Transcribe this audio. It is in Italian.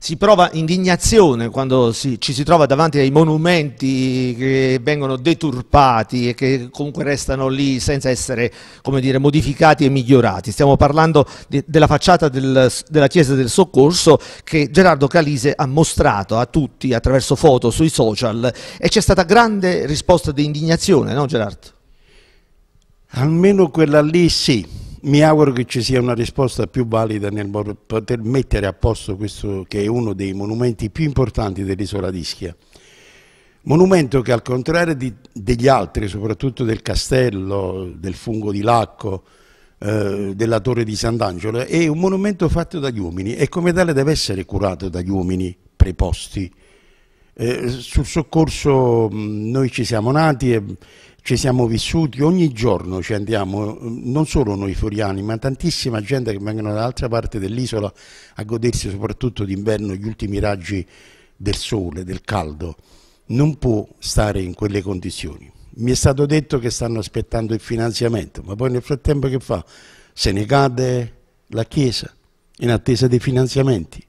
Si prova indignazione quando si, ci si trova davanti ai monumenti che vengono deturpati e che comunque restano lì senza essere dire, modificati e migliorati. Stiamo parlando de, della facciata del, della Chiesa del Soccorso che Gerardo Calise ha mostrato a tutti attraverso foto sui social e c'è stata grande risposta di indignazione, no Gerardo? Almeno quella lì sì mi auguro che ci sia una risposta più valida nel poter mettere a posto questo che è uno dei monumenti più importanti dell'isola d'Ischia. Monumento che al contrario di, degli altri, soprattutto del castello, del fungo di Lacco, eh, della torre di Sant'Angelo, è un monumento fatto dagli uomini e come tale deve essere curato dagli uomini preposti. Eh, sul soccorso mh, noi ci siamo nati e, ci siamo vissuti, ogni giorno ci andiamo, non solo noi furiani, ma tantissima gente che vengono dall'altra parte dell'isola a godersi soprattutto d'inverno gli ultimi raggi del sole, del caldo, non può stare in quelle condizioni. Mi è stato detto che stanno aspettando il finanziamento, ma poi nel frattempo che fa? Se ne cade la Chiesa in attesa dei finanziamenti.